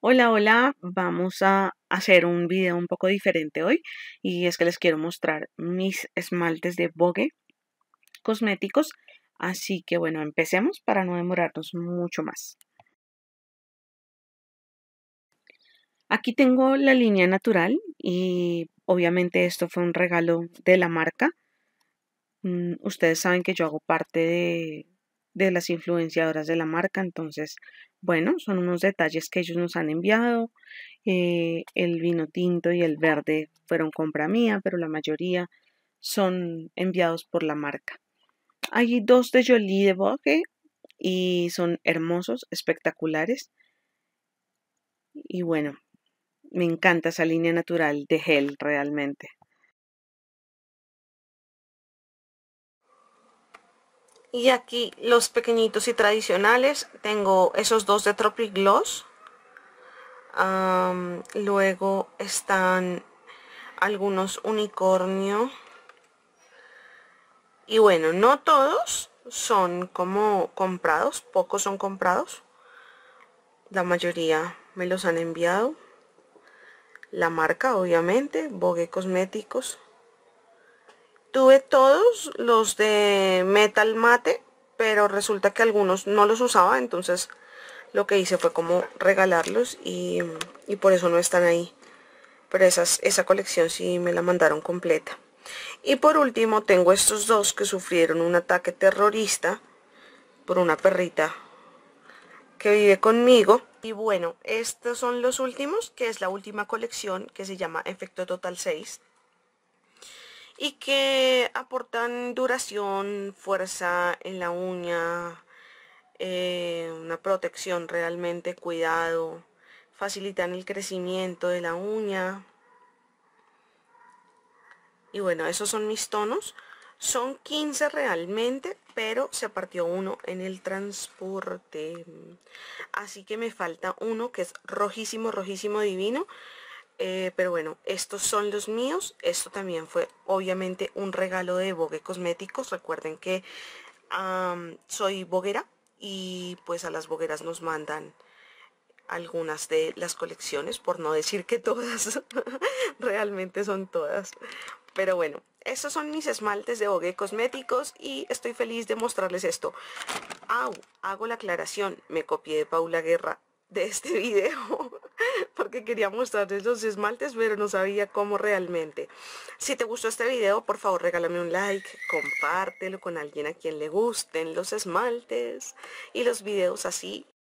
Hola, hola, vamos a hacer un video un poco diferente hoy y es que les quiero mostrar mis esmaltes de bogue cosméticos, así que bueno, empecemos para no demorarnos mucho más. Aquí tengo la línea natural y obviamente esto fue un regalo de la marca. Mm, ustedes saben que yo hago parte de, de las influenciadoras de la marca, entonces bueno, son unos detalles que ellos nos han enviado. Eh, el vino tinto y el verde fueron compra mía, pero la mayoría son enviados por la marca. Hay dos de Jolie de Boque y son hermosos, espectaculares. Y bueno, me encanta esa línea natural de gel realmente. Y aquí los pequeñitos y tradicionales, tengo esos dos de Tropic Gloss. luego están algunos unicornio. Y bueno, no todos son como comprados, pocos son comprados. La mayoría me los han enviado. La marca, obviamente, Bogue Cosméticos. Tuve todos los de metal mate, pero resulta que algunos no los usaba, entonces lo que hice fue como regalarlos y, por eso no están ahí. Pero esa colección sí me la mandaron completa. Y por último tengo estos dos que sufrieron un ataque terrorista por una perrita que vive conmigo. Y bueno, estos son los últimos, que es la última colección que se llama Efecto Total 6 y que aportan duración, fuerza en la uña, eh, una protección realmente, cuidado, facilitan el crecimiento de la uña. Y bueno, esos son mis tonos. Son 15 realmente, pero se partió uno en el transporte. Así que me falta uno que es rojísimo, rojísimo divino. Eh, pero bueno, estos son los míos. Esto también fue obviamente un regalo de Vogue Cosméticos. Recuerden que soy boguera y pues a las bogueras nos mandan algunas de las colecciones, por no decir que todas, realmente son todas. Pero bueno, estos son mis esmaltes de Vogue Cosméticos y estoy feliz de mostrarles esto. hago la aclaración, me copié de Paula Guerra de este video. porque quería mostrarles esos esmaltes, pero no sabía cómo realmente. Si te gustó este video, por favor regálame un like, compártelo con alguien a quien le gusten los esmaltes y los videos así